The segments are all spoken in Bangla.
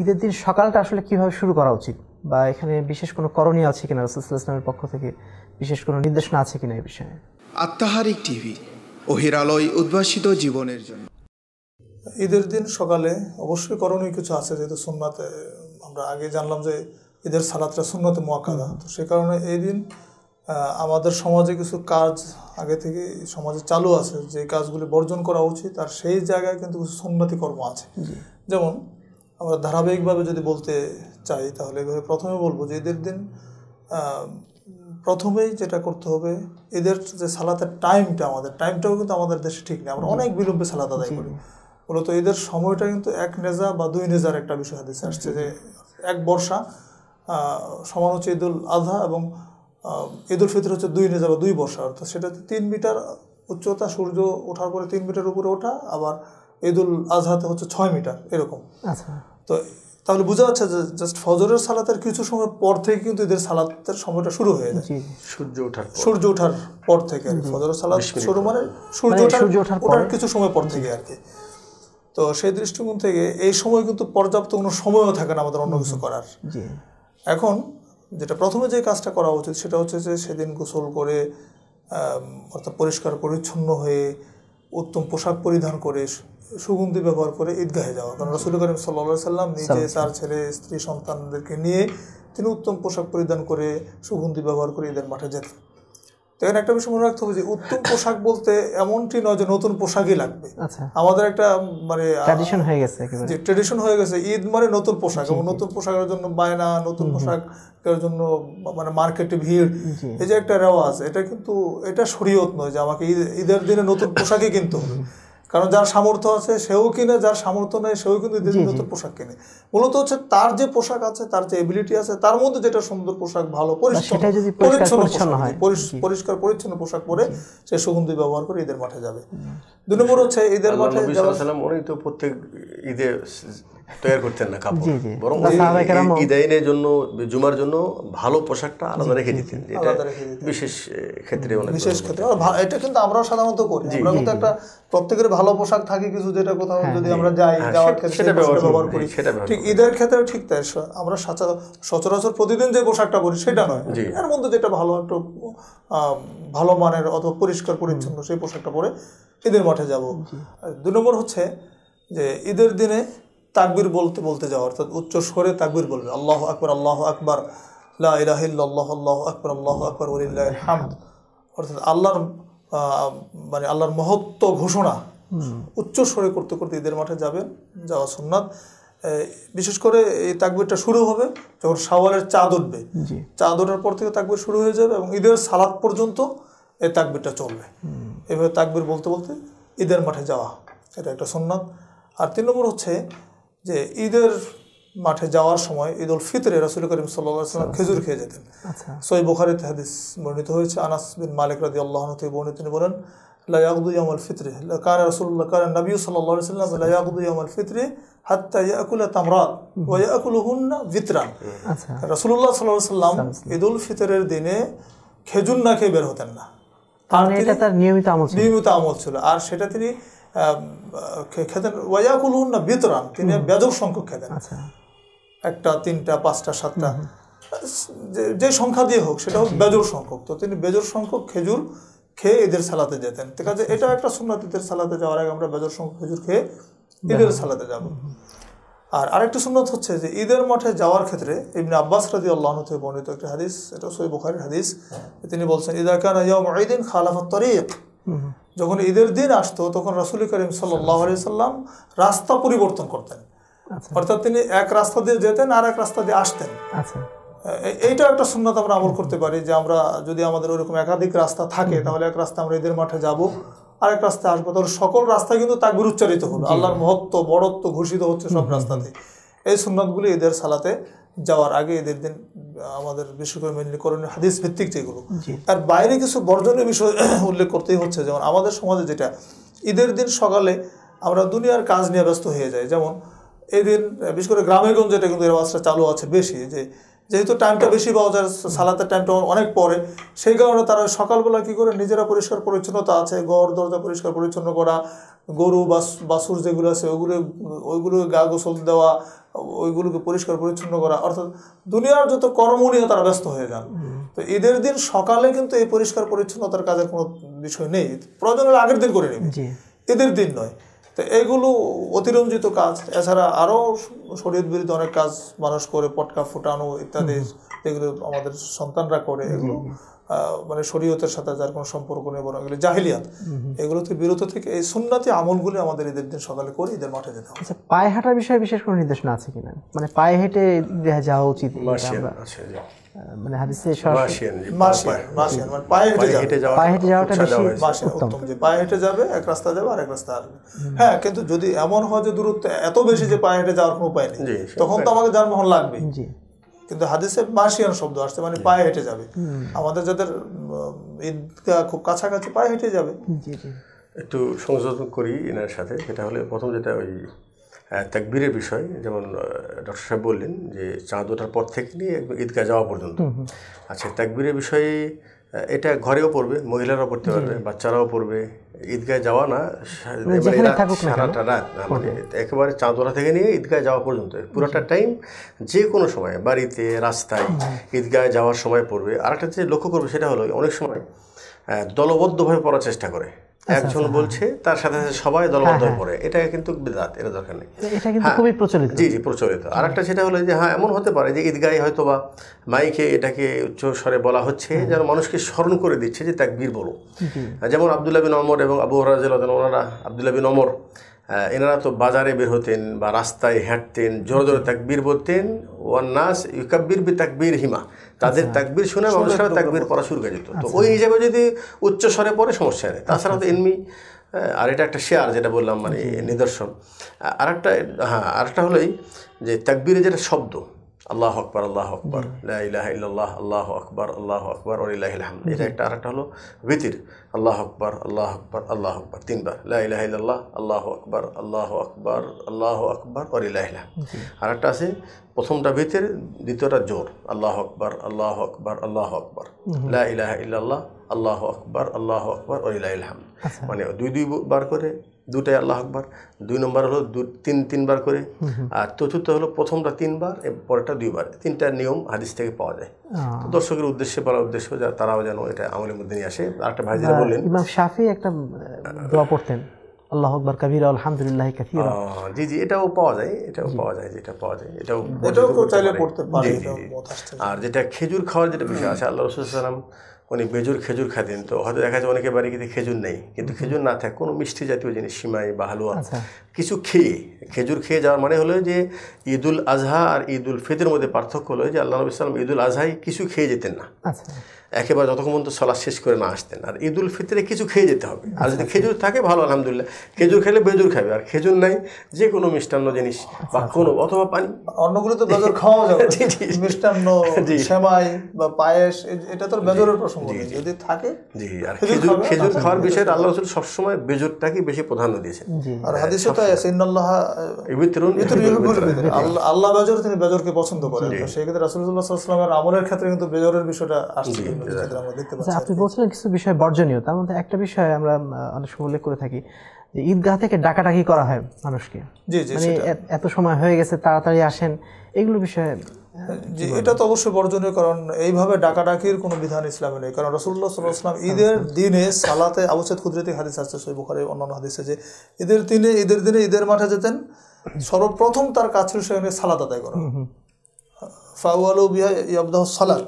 ঈদের দিন সকালটা আসলে কিভাবে শুরু করা উচিত বা এখানে বিশেষ কোনো করণীয় আছে কিনা রসুলামের পক্ষ থেকে বিশেষ কোনো নির্দেশনা আছে কিনা এই বিষয়ে আত্মাহারিক টিভি ওহিরালয় উদ্ভাসিত জীবনের জন্য ঈদের দিন সকালে অবশ্যই করণীয় কিছু আছে যেহেতু সোননাথে আমরা আগে জানলাম যে ঈদের সালাতটা সুন্নতে মোয়াক্কাদা তো সে কারণে এই দিন আমাদের সমাজে কিছু কাজ আগে থেকে সমাজে চালু আছে যে কাজগুলি বর্জন করা উচিত আর সেই জায়গায় কিন্তু কিছু সুন্নতি কর্ম আছে যেমন আমরা ধারাবাহিকভাবে যদি বলতে চাই তাহলে এভাবে প্রথমে বলবো যে ঈদের দিন প্রথমেই যেটা করতে হবে এদের যে সালাতের টাইমটা আমাদের টাইমটাও কিন্তু আমাদের দেশে ঠিক নেই আমরা অনেক বিলম্বে সালাত আদায় করি মূলত এদের সময়টা কিন্তু এক নেজা বা দুই নেজার একটা বিষয় হাতে আসছে যে এক বর্ষা সমান হচ্ছে ঈদুল আধা এবং ঈদুল ফিতর হচ্ছে দুই নেজা বা দুই বর্ষা অর্থাৎ সেটা তিন মিটার উচ্চতা সূর্য ওঠার পরে তিন মিটার উপরে ওঠা আবার ঈদুল আজহাতে হচ্ছে ছয় মিটার এরকম আচ্ছা তো তাহলে বোঝা যাচ্ছে যে জাস্ট ফজরের সালাতের কিছু সময় পর থেকে কিন্তু এদের সালাতের সময়টা শুরু হয়ে যায় সূর্য ওঠার সূর্য ওঠার পর থেকে আর ফজরের সালাত শুরু মানে, মানে সূর্য ওঠার ওঠার কিছু সময় পর থেকে আর কি তো সেই দৃষ্টিকোণ থেকে এই সময় কিন্তু পর্যাপ্ত কোনো সময়ও থাকে না আমাদের অন্য কিছু করার এখন যেটা প্রথমে যে কাজটা করা উচিত সেটা হচ্ছে যে সেদিন গোসল করে অর্থাৎ পরিষ্কার পরিচ্ছন্ন হয়ে উত্তম পোশাক পরিধান করে সুগন্ধি ব্যবহার করে ঈদগাহে যাওয়া কারণ রসুল করিম সাল্লা সাল্লাম নিজে তার ছেলে স্ত্রী সন্তানদেরকে নিয়ে তিনি উত্তম পোশাক পরিধান করে সুগন্ধি ব্যবহার করে ঈদের মাঠে যেত তো এখানে একটা বিষয় মনে রাখতে হবে যে উত্তম পোশাক বলতে এমনটি নয় যে নতুন পোশাকই লাগবে আচ্ছা। আমাদের একটা মানে ট্র্যাডিশন হয়ে গেছে যে ট্র্যাডিশন হয়ে গেছে ঈদ মানে নতুন পোশাক এবং নতুন পোশাকের জন্য বায়না নতুন পোশাকের জন্য মানে মার্কেটে ভিড় এই যে একটা রেওয়াজ এটা কিন্তু এটা শরীয়ত নয় যে আমাকে ঈদের দিনে নতুন পোশাকই কিনতে হবে কারণ যার সামর্থ্য আছে সেও কিনে যার সামর্থ্য নেই সেও কিন্তু দিদি নতুন পোশাক কিনে মূলত হচ্ছে তার যে পোশাক আছে তার যে এবিলিটি আছে তার মধ্যে যেটা সুন্দর পোশাক ভালো পরিচ্ছন্ন পরিষ্কার পরিচ্ছন্ন পোশাক পরে সে সুগন্ধি ব্যবহার করে ঈদের মাঠে যাবে দু নম্বর হচ্ছে ঈদের মাঠে প্রত্যেক ঈদে তৈরি করতেন না কাপড় বরং ইদাইনের জন্য জুমার জন্য ভালো পোশাকটা আলাদা রেখে দিতেন এটা বিশেষ ক্ষেত্রে বিশেষ ক্ষেত্রে এটা কিন্তু আমরাও সাধারণত করি আমরা কিন্তু একটা প্রত্যেকের ভালো পোশাক থাকে কিছু যেটা কোথাও হ্যাঁ, যদি আমরা যাই হ্যাঁ, যাওয়ার ক্ষেত্রে সেটা ব্যবহার করি ঠিক ঈদের ক্ষেত্রেও ঠিক তাই আমরা সচরাচর প্রতিদিন যে পোশাকটা পরি সেটা নয় এর মধ্যে যেটা ভালো একটু ভালো মানের অথবা পরিষ্কার পরিচ্ছন্ন সেই পোশাকটা পরে ঈদের মাঠে যাব দুই নম্বর হচ্ছে যে ঈদের দিনে তাকবির বলতে বলতে যাওয়া অর্থাৎ উচ্চ স্বরে তাকবির বলবে আল্লাহ আকবর আল্লাহ আকবর লাহিল্লাহ আল্লাহ আকবর আল্লাহ আকবর হামদ অর্থাৎ আল্লাহর মানে আল্লাহর মহত্ব ঘোষণা উচ্চ স্বরে করতে করতে ঈদের মাঠে যাবেন যাওয়া সোননাথ বিশেষ করে এই তাকবিরটা শুরু হবে যখন সাওয়ালের চাঁদ উঠবে চাঁদ ওঠার পর থেকে তাকবির শুরু হয়ে যাবে এবং ঈদের সালাদ পর্যন্ত এই তাকবিরটা চলবে এভাবে তাকবির বলতে বলতে ঈদের মাঠে যাওয়া এটা একটা সোননাথ আর তিন নম্বর হচ্ছে যে ঈদের মাঠে যাওয়ার সময় ঈদ উল ফিতরে রাসুল করিম সাল্লাম খেজুর খেয়ে যেতেন আচ্ছা। সই বুখারিতে হাদিস বর্ণিত হয়েছে আনাস বিন মালিক রাজি আল্লাহ থেকে বর্ণিত তিনি বলেন লায়াকুদুয়ামল ফিতরে কার রসুল্লাহ কার নবী সাল্লাহ সাল্লাম লায়াকুদুয়ামল ফিতরে হাত্তা ইয়াকুলা তামরাত ওয়াকুলহুন্না ভিতরান আচ্ছা। রসুল্লাহ সাল্লাহ সাল্লাম ঈদ উল ফিতরের দিনে খেজুর না খেয়ে বের হতেন না তার নিয়মিত আমল ছিল আর সেটা তিনি খেতেন ওয়াকুলুন না বিতরান তিনি বেজব সংখ্যক খেতেন আচ্ছা। একটা তিনটা পাঁচটা সাতটা যে সংখ্যা দিয়ে হোক সেটা হোক বেজর সংখ্যক তো তিনি বেজর সংখ্যক খেজুর খেয়ে ঈদের সালাতে যেতেন ঠিক আছে এটা একটা সুন্নাত ঈদের সালাতে যাওয়ার আগে আমরা বেজর সংখ্যক খেজুর খেয়ে ঈদের সালাতে যাব আর আরেকটি সুন্নত হচ্ছে যে ঈদের মাঠে যাওয়ার ক্ষেত্রে ইবনে আব্বাস রাজি আল্লাহন থেকে বর্ণিত একটি হাদিস এটা সই বুখারির হাদিস হ্যাঁ। তিনি বলছেন ঈদাকান ইয়াউম ঈদিন খালাফাত তরিক যখন ঈদের দিন আসতো তখন রাসুল করিম সাল্লাহ আলি সাল্লাম রাস্তা পরিবর্তন করতেন আচ্ছা। অর্থাৎ তিনি এক রাস্তা দিয়ে যেতেন আর এক রাস্তা দিয়ে আসতেন আচ্ছা। এইটা একটা সুন্নত আমরা আমল করতে পারি যে আমরা যদি আমাদের ওরকম একাধিক রাস্তা থাকে তাহলে এক রাস্তা আমরা ঈদের মাঠে যাব আরেক রাস্তা আসবো তাহলে সকল রাস্তা কিন্তু তাকবির উচ্চারিত হলো আল্লাহর মহত্ব বড়ত্ব ঘোষিত হচ্ছে সব রাস্তাতে এই সুন্নতগুলি ঈদের সালাতে যাওয়ার আগে এদের দিন আমাদের বিশেষ করে মেনলি করণীয় হাদিস ভিত্তিক যেগুলো তার বাইরে কিছু বর্জনীয় বিষয় উল্লেখ করতেই হচ্ছে যেমন আমাদের সমাজে যেটা ঈদের দিন সকালে আমরা দুনিয়ার কাজ নিয়ে ব্যস্ত হয়ে যাই যেমন এই দিন বিশেষ করে গ্রামেগঞ্জে যেটা কিন্তু এর চালু আছে বেশি যে যেহেতু টাইমটা বেশি পাওয়া যায় সালাতের টাইমটা অনেক পরে সেই কারণে তারা সকালবেলা কী করে নিজেরা পরিষ্কার পরিচ্ছন্নতা আছে ঘর দরজা পরিষ্কার পরিচ্ছন্ন করা গরু বাসুর যেগুলো আছে ওইগুলো ওইগুলো গা গোসল দেওয়া ওইগুলোকে পরিষ্কার পরিচ্ছন্ন করা অর্থাৎ দুনিয়ার যত কর্ম নিয়ে তারা ব্যস্ত হয়ে যান তো ঈদের দিন সকালে কিন্তু এই পরিষ্কার পরিচ্ছন্নতার কাজের কোনো বিষয় নেই প্রয়োজনের আগের দিন করে নেবে ঈদের দিন নয় তো এইগুলো অতিরঞ্জিত কাজ এছাড়া আরও শরীর বিরুদ্ধে অনেক কাজ মানুষ করে পটকা ফুটানো ইত্যাদি এগুলো আমাদের সন্তানরা করে এগুলো মানে শরীয়তের সাথে যার কোনো সম্পর্ক নেই বরং এগুলো জাহিলিয়াত এগুলো এগুলোতে বিরত থেকে এই সুন্নাতি আমলগুলি আমাদের ঈদের দিন সকালে করে ঈদের মাঠে যেতে হবে আচ্ছা পায়ে হাঁটার বিষয়ে বিশেষ কোনো নির্দেশনা আছে কিনা মানে পায়ে হেঁটে যাওয়া উচিত মানে যে পায়ে হেঁটে হ্যাঁ, যদি এমন হয় যে দূরত্ব এত বেশি যে পায়ে হেঁটে যাওয়ার কোনো উপায় নেই তখন তো আমাকে যানবাহন লাগবে কিন্তু হাদিসে মার্শিয়ান শব্দ আসছে মানে পায়ে হেঁটে যাবে আমাদের যাদের ঈদগাহ খুব কাছাকাছি পায়ে হেঁটে যাবে একটু সংযোজন করি এনার সাথে সেটা হলে প্রথম যেটা ওই ত্যাগবীরের বিষয় যেমন ডক্টর সাহেব বললেন যে চাঁদ ওঠার পর থেকে নিয়ে ঈদগাহ যাওয়া পর্যন্ত আচ্ছা ত্যাগবীরের বিষয়ে এটা ঘরেও পড়বে মহিলারাও পড়তে পারবে বাচ্চারাও পড়বে ঈদগায় যাওয়া না মানে সারাটা রাত মানে একেবারে চাঁদোরা থেকে নিয়ে ঈদগায় যাওয়া পর্যন্ত পুরোটা টাইম যে কোনো সময় বাড়িতে রাস্তায় ঈদগায় যাওয়ার সময় পড়বে আর একটা যে লক্ষ্য করবে সেটা হলো অনেক সময় দলবদ্ধভাবে পড়ার চেষ্টা করে আচ্ছা, আচ্ছা, একজন হ্যাঁ। বলছে তার সাথে সাথে সবাই দলবদ্ধ হ্যাঁ, হ্যাঁ। করে এটা কিন্তু বিদাত এটা দরকার নেই এটা কিন্তু খুবই প্রচলিত জি জি প্রচলিত আর একটা সেটা হলো যে হ্যাঁ এমন হতে পারে যে ঈদগাহে হয়তো বা মাইকে এটাকে উচ্চ স্বরে বলা হচ্ছে যেন মানুষকে স্মরণ করে দিচ্ছে যে ত্যাগবীর বলো যেমন আবদুল্লাহ বিন অমর এবং আবু হরাজ ওনারা আবদুল্লাহ বিন অমর এনারা তো বাজারে বের হতেন বা রাস্তায় হাঁটতেন জোরে জোরে তাকবির বলতেন নাস ইউকাব্বির বি তাকবির হিমা তাদের আচ্ছা। তাকবির শুনে মানুষের তাকবির পড়া শুরু করে যেত তো আচ্ছা। ওই হিসাবে যদি উচ্চ স্বরে পড়ে সমস্যা নেই তাছাড়া তো এমনি আর এটা একটা শেয়ার যেটা বললাম মানে নিদর্শন আর একটা হ্যাঁ আর একটা হলোই যে তাকবীরের যেটা শব্দ আল্লাহ আকবর আল্লাহ আকবর ইলাহ ইল্লাহ আল্লাহ আকবর আল্লাহ আকবর ওলাহাম এটা একটা একটা হলো ভিতির আল্লাহ আকবর আল্লাহ আকবর আল্লাহ আকবর তিনবার লাহ ইল্লাহ আল্লাহ আকবর আল্লাহ আকবর আল্লাহ আকবর ওলাহাম আর একটা আছে প্রথমটা ভিতির দ্বিতীয়টা জোর আল্লাহ আকবর আল্লাহ আকবর আল্লাহ আকবর লাহ ইহ আল্লাহ আকবর আল্লাহ আকবর ওলাহাম মানে দুই দুই বার করে দুটাই আল্লাহ আকবার দুই নম্বর হলো দু তিন তিনবার করে আর চতুর্থ হলো প্রথমটা তিনবার এর পরেরটা দুইবার তিনটা নিয়ম হাদিস থেকে পাওয়া যায় দর্শকের উদ্দেশ্যে বলার উদ্দেশ্য যা তারাও যেন এটা আমলের মধ্যে নিয়ে আসে একটা ভাই যেটা বললেন ইমাম শাফি একটা দোয়া পড়তেন আল্লাহ আকবর কাবির আলহামদুলিল্লাহ জি জি এটাও পাওয়া যায় এটাও পাওয়া যায় যেটা পাওয়া যায় এটাও এটাও চাইলে পড়তে পারে আর যেটা খেজুর খাওয়ার যেটা বিষয় আছে আল্লাহ রসুল সাল্লাম উনি বেজুর খেজুর খাতেন তো হয়তো দেখা যায় অনেকে বাড়ি কিন্তু খেজুর নেই কিন্তু খেজুর না থাকে কোনো মিষ্টি জাতীয় জিনিস সিমাই বা হালুয়া আচ্ছা। কিছু খেয়ে খেজুর খেয়ে যাওয়ার মানে হলো যে ঈদুল আজহা আর ঈদুল ফিতরের মধ্যে পার্থক্য হলো যে আল্লাহ নবী ঈদুল আজহাই কিছু খেয়ে যেতেন না আচ্ছা। একেবারে যতক্ষণ তো সলা শেষ করে না আসতেন আর ঈদুল ফিতরে কিছু খেয়ে যেতে হবে আর যদি আচ্ছা। খেজুর থাকে ভালো আলহামদুলিল্লাহ খেজুর খেলে বেজুর খাবে আর খেজুর নাই যে কোনো মিষ্টান্ন জিনিস বা কোনো অথবা পানি অন্যগুলো তো বেজুর খাওয়া যাবে মিষ্টান্ন সেমাই বা পায়েস এটা তো বেজরের প্রশ্ন যদি থাকে জি আর খেজুর খেজুর খাওয়ার বিষয়ে আল্লাহ রসুল সবসময় বেজুরটাকে বেশি প্রাধান্য দিয়েছেন আর হাদিসে তো আছে ইন্নাল্লাহ আল্লাহ বেজর তিনি বেজরকে পছন্দ করেন তো সেই ক্ষেত্রে রাসূলুল্লাহ সাল্লাল্লাহু আলাইহি আমলের ক্ষেত্রে কিন্তু বেজরের বিষয়টা আসছে আমরা দেখতে আচ্ছা, পাচ্ছি আপনি বলছিলেন কিছু বিষয় বর্জনীয় তার মধ্যে একটা বিষয় আমরা অনেক সময় উল্লেখ করে থাকি ঈদগাহ থেকে ডাকাডাকি করা হয় মানুষকে মানে এত সময় হয়ে গেছে তাড়াতাড়ি আসেন এগুলো বিষয়ে জি এটা তো অবশ্যই বর্জনীয় কারণ এইভাবে ডাকাডাকির কোনো বিধান ইসলামে নেই কারণ রসুল্লাহ ইসলাম ঈদের আচ্ছা, আচ্ছা। দিনে সালাতে আবুসাদ কুদরতি হাদিস আসছে সই বুখারে অন্যান্য হাদিসে যে ঈদের দিনে ঈদের দিনে ঈদের মাঠে যেতেন সর্বপ্রথম তার কাজ ছিল সেখানে সালাত আদায় করা আলু বিহা ইয়াবদাহ সালাত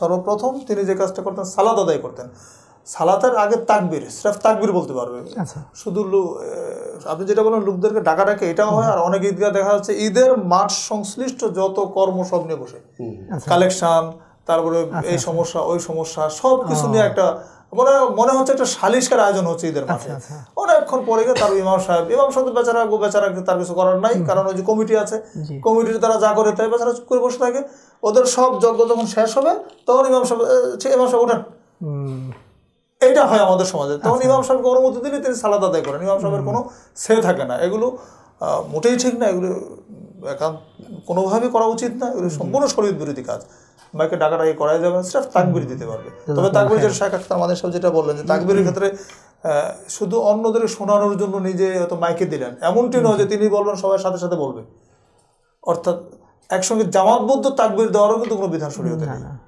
সর্বপ্রথম তিনি যে কাজটা করতেন সালাদ আদায় করতেন সালাতের আগে তাকবির স্রেফ তাকবির বলতে পারবে আচ্ছা। শুধু আপনি যেটা বলেন লোকদেরকে ডাকা ডাকে এটাও হয় আর অনেক ঈদগাহ দেখা যাচ্ছে ঈদের মাঠ সংশ্লিষ্ট যত কর্ম সব নিয়ে বসে আচ্ছা। কালেকশন তারপরে আচ্ছা, এই সমস্যা ওই সমস্যা সব কিছু নিয়ে একটা মনে মনে হচ্ছে একটা সালিশকার আয়োজন হচ্ছে ঈদের মাঠে অনেকক্ষণ পরে গিয়ে তার ইমাম সাহেব ইমাম সাহেব বেচারা গো বেচারা তার কিছু করার নাই কারণ ওই যে কমিটি আছে কমিটির তারা যা করে তাই বেচারা করে বসে থাকে ওদের সব যজ্ঞ যখন শেষ হবে তখন ইমাম সাহেব ইমাম সাহেব ওঠেন এটা হয় আমাদের সমাজে তখন আচ্ছা। ইমাম সাহেবকে অনুমতি দিলে তিনি সালাদ আদায় করেন ইমাম সাহেবের কোনো সে থাকে না এগুলো মোটেই ঠিক না এগুলো একান্ত কোনোভাবেই করা উচিত না এগুলো সম্পূর্ণ শরীর বিরোধী কাজ মাইকে ডাকাডাকি করাই যাবে স্রেফ তাকবির দিতে পারবে তবে তাকবির যেটা শেখ আক্তার আমাদের সাহেব যেটা বললেন যে তাকবিরের ক্ষেত্রে শুধু অন্যদের শোনানোর জন্য নিজে হয়তো মাইকে দিলেন এমনটি নয় যে তিনি বলবেন সবাই সাথে সাথে বলবে অর্থাৎ একসঙ্গে জামাতবদ্ধ তাকবির দেওয়ারও কিন্তু কোনো বিধান শরীয়তে নেই